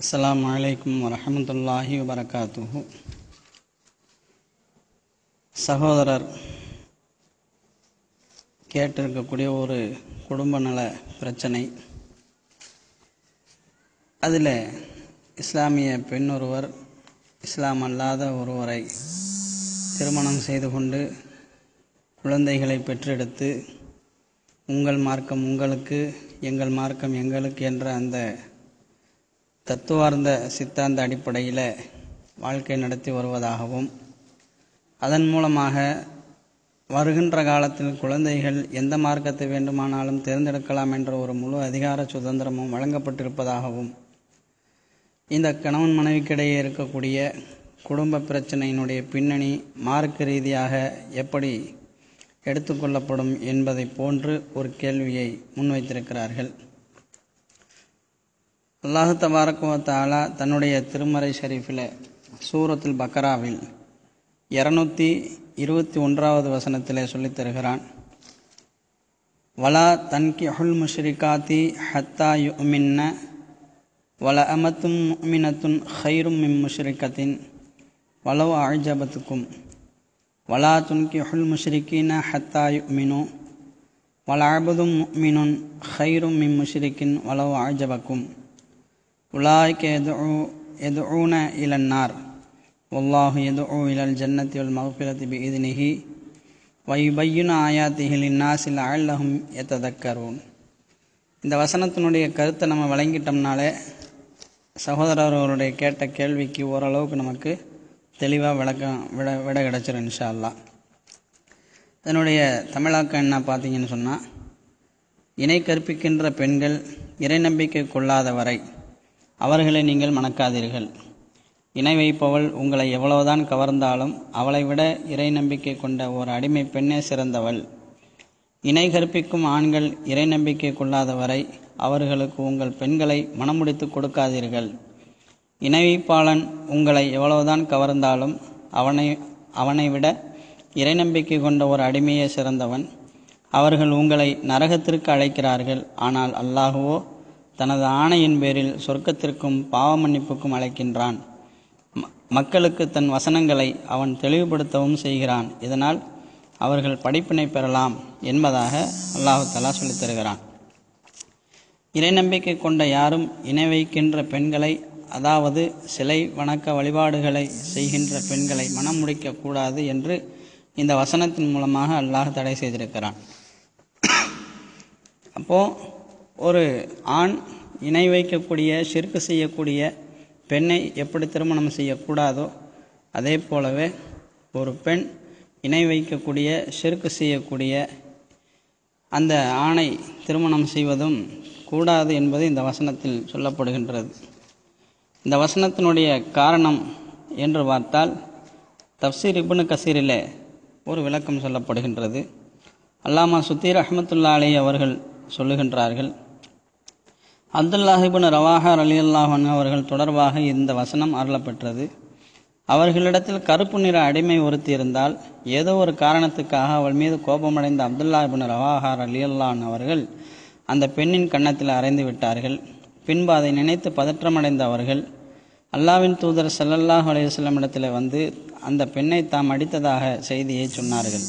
அஸ்லாம் வலைக்கம் வரமத்துல்லாஹி வபரகாத்துஹு சகோதரர் கேட்டிருக்கக்கூடிய ஒரு குடும்ப நல பிரச்சனை அதில் இஸ்லாமிய பெண் ஒருவர் இஸ்லாம் அல்லாத ஒருவரை திருமணம் செய்து கொண்டு குழந்தைகளை பெற்றெடுத்து உங்கள் மார்க்கம் உங்களுக்கு எங்கள் மார்க்கம் எங்களுக்கு என்ற அந்த தத்துவார்ந்த சித்தாந்த அடிப்படையில் வாழ்க்கை நடத்தி வருவதாகவும் அதன் மூலமாக வருகின்ற காலத்தில் குழந்தைகள் எந்த மார்க்கத்தை வேண்டுமானாலும் தேர்ந்தெடுக்கலாம் என்ற ஒரு முழு அதிகார சுதந்திரமும் வழங்கப்பட்டிருப்பதாகவும் இந்த கணவன் மனைவிக்கிடையே இருக்கக்கூடிய குடும்ப பிரச்சனையினுடைய பின்னணி மார்க்க ரீதியாக எப்படி எடுத்துக்கொள்ளப்படும் என்பதை போன்று ஒரு கேள்வியை முன்வைத்திருக்கிறார்கள் அல்லாஹு தபாரக்குவத்தாலா தன்னுடைய திருமறை ஷரீஃபில் சூரத்துல் பக்கராவில் இரநூத்தி இருபத்தி ஒன்றாவது வசனத்தில் சொல்லித் தருகிறான் வலா தன்கி ஹுல் முஷ்ரிகாத்தி ஹத்தா யுமின்ன வல அமத்தும் மினத்துன் ஹைரும் மிம் முஷ்ரிகத்தின் வலவு ஆழ்ஜபத்துக்கும் வலா துன்கி ஹுல் முஷ்ரிக்கீன ஹத்தா யுமினு வலாபதும் மினுன் ஹைரும் மிம் முஷ்ரிக்கின் வலவு ஆழ்ஜபக்கும் உலாய்க்க எது எது ஊன இளன்னார் ஒல்லாஹு எது ஊ இளல் ஜன்னத்தி உல் மகப்பிரத்தி பி இதுனிஹி வைபையுன ஆயாத்திகள் இந்நாசில் அழகும் எத்ததக்கரூன் இந்த வசனத்தினுடைய கருத்தை நம்ம வழங்கிட்டோம்னாலே சகோதரர்களுடைய கேட்ட கேள்விக்கு ஓரளவுக்கு நமக்கு தெளிவாக விளக்கம் விட விட கிடச்சிரும் இன்ஷா அல்லா இதனுடைய தமிழாக்கம் என்ன பார்த்தீங்கன்னு சொன்னால் இணை கற்பிக்கின்ற பெண்கள் இறை நம்பிக்கை கொள்ளாத வரை அவர்களை நீங்கள் மணக்காதீர்கள் இணை வைப்பவள் உங்களை எவ்வளவுதான் கவர்ந்தாலும் அவளை விட இறை நம்பிக்கை கொண்ட ஒரு அடிமை பெண்ணே சிறந்தவள் இணை கற்பிக்கும் ஆண்கள் இறை நம்பிக்கை கொள்ளாதவரை அவர்களுக்கு உங்கள் பெண்களை மனமுடித்து கொடுக்காதீர்கள் இணைவிப்பாளன் உங்களை எவ்வளவுதான் கவர்ந்தாலும் அவனை அவனை விட இறை நம்பிக்கை கொண்ட ஒரு அடிமையே சிறந்தவன் அவர்கள் உங்களை நரகத்திற்கு அழைக்கிறார்கள் ஆனால் அல்லாஹுவோ தனது ஆணையின் பேரில் சொர்க்கத்திற்கும் பாவ மன்னிப்புக்கும் அழைக்கின்றான் மக்களுக்கு தன் வசனங்களை அவன் தெளிவுபடுத்தவும் செய்கிறான் இதனால் அவர்கள் படிப்பினை பெறலாம் என்பதாக அல்லாஹு தலா சொல்லித் தருகிறான் இறை நம்பிக்கை கொண்ட யாரும் இணை வைக்கின்ற பெண்களை அதாவது சிலை வணக்க வழிபாடுகளை செய்கின்ற பெண்களை மனம் முடிக்கக்கூடாது என்று இந்த வசனத்தின் மூலமாக அல்லாஹ் தடை செய்திருக்கிறான் அப்போது ஒரு ஆண் இணை வைக்கக்கூடிய சிறுக்கு செய்யக்கூடிய பெண்ணை எப்படி திருமணம் செய்யக்கூடாதோ அதே போலவே ஒரு பெண் இணை வைக்கக்கூடிய செருக்கு செய்யக்கூடிய அந்த ஆணை திருமணம் செய்வதும் கூடாது என்பது இந்த வசனத்தில் சொல்லப்படுகின்றது இந்த வசனத்தினுடைய காரணம் என்று பார்த்தால் தப்சீர் இபுனு கசீரில் ஒரு விளக்கம் சொல்லப்படுகின்றது அல்லாமா சுத்தீர் அஹமத்துல்லா அலி அவர்கள் சொல்லுகின்றார்கள் அப்துல்லாஹிபின் ரவாஹா அலி அல்லாஹன் அவர்கள் தொடர்பாக இந்த வசனம் அருளப்பெற்றது அவர்களிடத்தில் கருப்பு நிற அடிமை ஒருத்தி இருந்தால் ஏதோ ஒரு காரணத்துக்காக அவள் மீது கோபமடைந்த அப்துல்லாஹிபின் ரவாஹா அலி அல்லான் அவர்கள் அந்த பெண்ணின் கன்னத்தில் அரைந்து விட்டார்கள் பின்பு அதை நினைத்து பதற்றமடைந்த அவர்கள் அல்லாவின் தூதர் சல்லல்லாஹ் அலையுஸ்லமிடத்தில் வந்து அந்த பெண்ணை தாம் அடித்ததாக செய்தியை சொன்னார்கள்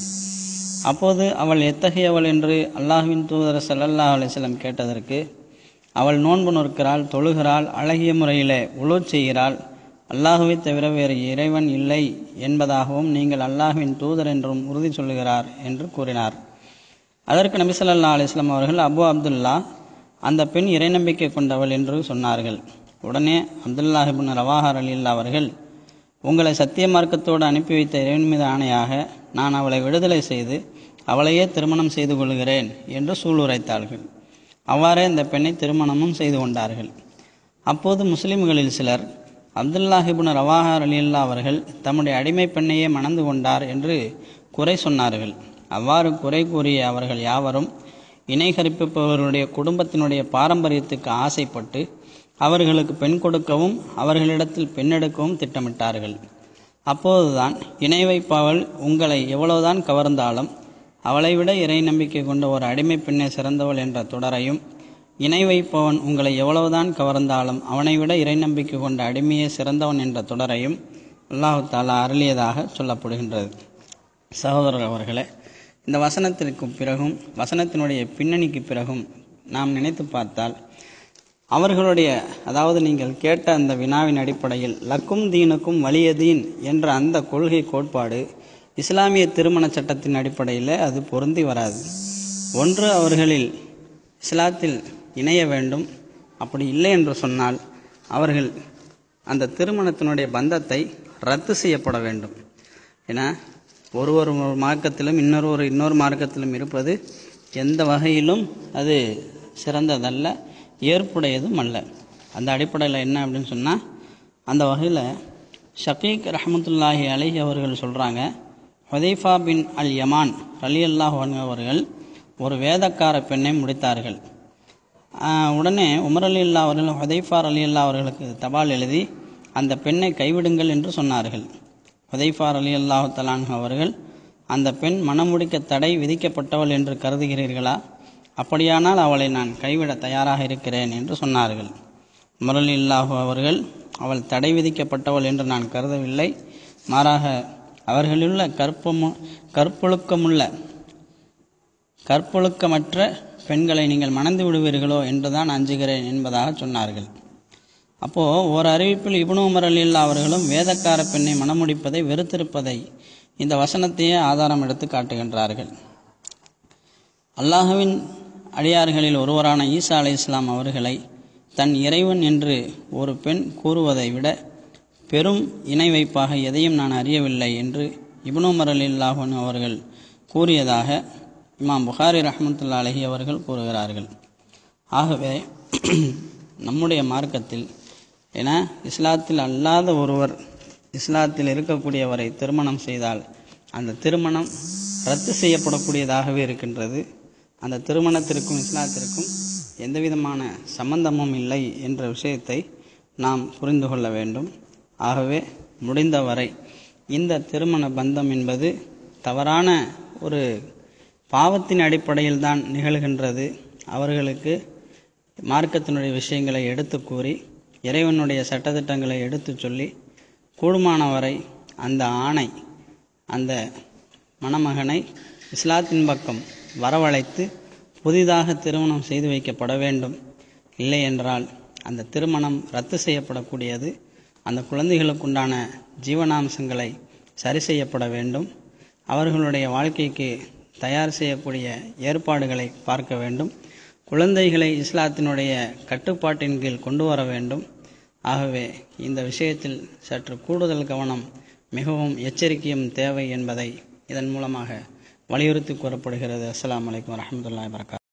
அப்போது அவள் எத்தகையவள் என்று அல்லாஹுவின் தூதர் சல்லல்லாஹ் அலையுஸ்லம் கேட்டதற்கு அவள் நோன்பு நொறுக்கிறாள் தொழுகிறாள் அழகிய முறையிலே உழச் செய்கிறாள் அல்லாஹுவை தவிர வேறு இறைவன் இல்லை என்பதாகவும் நீங்கள் அல்லாஹுவின் தூதர் என்றும் உறுதி சொல்லுகிறார் என்று கூறினார் அதற்கு நபிசல்லா அலிஸ்லாம் அவர்கள் அபு அப்துல்லா அந்த பெண் இறை நம்பிக்கை கொண்டவள் என்று சொன்னார்கள் உடனே அப்துல்லாஹிபின் ரவாஹர் அலில்லா அவர்கள் உங்களை சத்திய மார்க்கத்தோடு அனுப்பி வைத்த இறைவன் மீது ஆணையாக நான் அவளை விடுதலை செய்து அவளையே திருமணம் செய்து கொள்கிறேன் என்று சூளுரைத்தார்கள் அவ்வாறே இந்த பெண்ணை திருமணமும் செய்து கொண்டார்கள் அப்போது முஸ்லிம்களில் சிலர் அப்துல்லாஹிபுன் ரவாஹா அலில்லா அவர்கள் தம்முடைய அடிமை பெண்ணையே மணந்து கொண்டார் என்று குறை சொன்னார்கள் அவ்வாறு குறை கூறிய அவர்கள் யாவரும் இணை குடும்பத்தினுடைய பாரம்பரியத்துக்கு ஆசைப்பட்டு அவர்களுக்கு பெண் கொடுக்கவும் அவர்களிடத்தில் பெண்ணெடுக்கவும் திட்டமிட்டார்கள் அப்போதுதான் இணை வைப்பவள் உங்களை எவ்வளவுதான் கவர்ந்தாலும் அவளை விட இறை நம்பிக்கை கொண்ட ஒரு அடிமை பெண்ணை சிறந்தவள் என்ற தொடரையும் இணை வைப்பவன் உங்களை எவ்வளவுதான் கவர்ந்தாலும் அவனை விட இறை நம்பிக்கை கொண்ட அடிமையே சிறந்தவன் என்ற தொடரையும் அல்லாஹு தாலா அருளியதாக சொல்லப்படுகின்றது சகோதரர் அவர்களே இந்த வசனத்திற்கு பிறகும் வசனத்தினுடைய பின்னணிக்கு பிறகும் நாம் நினைத்து பார்த்தால் அவர்களுடைய அதாவது நீங்கள் கேட்ட அந்த வினாவின் அடிப்படையில் லக்கும் தீனுக்கும் வலியதீன் என்ற அந்த கொள்கை கோட்பாடு இஸ்லாமிய திருமண சட்டத்தின் அடிப்படையில் அது பொருந்தி வராது ஒன்று அவர்களில் இஸ்லாத்தில் இணைய வேண்டும் அப்படி இல்லை என்று சொன்னால் அவர்கள் அந்த திருமணத்தினுடைய பந்தத்தை ரத்து செய்யப்பட வேண்டும் ஏன்னா ஒரு ஒரு மார்க்கத்திலும் இன்னொரு ஒரு இன்னொரு மார்க்கத்திலும் இருப்பது எந்த வகையிலும் அது சிறந்ததல்ல ஏற்புடையதும் அல்ல அந்த அடிப்படையில் என்ன அப்படின்னு சொன்னால் அந்த வகையில் ஷபீக் ரஹமத்துல்லாஹி அலி அவர்கள் சொல்கிறாங்க ஹொதைஃபா பின் அல் யமான் அலி அல்லாஹ் அவர்கள் ஒரு வேதக்கார பெண்ணை முடித்தார்கள் உடனே உமர் அலி அல்லா அவர்கள் ஹொதைஃபார் அலி அல்லா அவர்களுக்கு தபால் எழுதி அந்த பெண்ணை கைவிடுங்கள் என்று சொன்னார்கள் ஹொதைஃபார் அலி அல்லாஹு தலான் அவர்கள் அந்த பெண் முடிக்க தடை விதிக்கப்பட்டவள் என்று கருதுகிறீர்களா அப்படியானால் அவளை நான் கைவிட தயாராக இருக்கிறேன் என்று சொன்னார்கள் முரளி இல்லாஹு அவர்கள் அவள் தடை விதிக்கப்பட்டவள் என்று நான் கருதவில்லை மாறாக அவர்களுள்ள கற்பமு கற்பொழுக்கமுள்ள கற்பொழுக்கமற்ற பெண்களை நீங்கள் மணந்து விடுவீர்களோ என்றுதான் அஞ்சுகிறேன் என்பதாக சொன்னார்கள் அப்போது ஒரு அறிவிப்பில் இபுனு உமர் அவர்களும் வேதக்கார பெண்ணை மணமுடிப்பதை வெறுத்திருப்பதை இந்த வசனத்தையே ஆதாரம் எடுத்து காட்டுகின்றார்கள் அல்லாஹுவின் அடியார்களில் ஒருவரான ஈசா அலை இஸ்லாம் அவர்களை தன் இறைவன் என்று ஒரு பெண் கூறுவதை விட பெரும் இணை வைப்பாக எதையும் நான் அறியவில்லை என்று இப்னோமர் அலில்லாஹன் அவர்கள் கூறியதாக இமாம் புகாரி ரஹமத்துல்லா அலஹி அவர்கள் கூறுகிறார்கள் ஆகவே நம்முடைய மார்க்கத்தில் என இஸ்லாத்தில் அல்லாத ஒருவர் இஸ்லாத்தில் இருக்கக்கூடியவரை திருமணம் செய்தால் அந்த திருமணம் ரத்து செய்யப்படக்கூடியதாகவே இருக்கின்றது அந்த திருமணத்திற்கும் இஸ்லாத்திற்கும் எந்தவிதமான சம்பந்தமும் இல்லை என்ற விஷயத்தை நாம் புரிந்து கொள்ள வேண்டும் ஆகவே முடிந்தவரை இந்த திருமண பந்தம் என்பது தவறான ஒரு பாவத்தின் அடிப்படையில் தான் நிகழ்கின்றது அவர்களுக்கு மார்க்கத்தினுடைய விஷயங்களை எடுத்து கூறி இறைவனுடைய சட்டத்திட்டங்களை எடுத்து சொல்லி கூடுமானவரை அந்த ஆணை அந்த மணமகனை இஸ்லாத்தின் பக்கம் வரவழைத்து புதிதாக திருமணம் செய்து வைக்கப்பட வேண்டும் இல்லை என்றால் அந்த திருமணம் ரத்து செய்யப்படக்கூடியது அந்த குழந்தைகளுக்குண்டான ஜீவனாம்சங்களை சரி செய்யப்பட வேண்டும் அவர்களுடைய வாழ்க்கைக்கு தயார் செய்யக்கூடிய ஏற்பாடுகளை பார்க்க வேண்டும் குழந்தைகளை இஸ்லாத்தினுடைய கட்டுப்பாட்டின் கீழ் கொண்டு வர வேண்டும் ஆகவே இந்த விஷயத்தில் சற்று கூடுதல் கவனம் மிகவும் எச்சரிக்கையும் தேவை என்பதை இதன் மூலமாக வலியுறுத்தி கூறப்படுகிறது அஸ்லாம் வலைக்கம் வரமத்துல்லா வரகாத்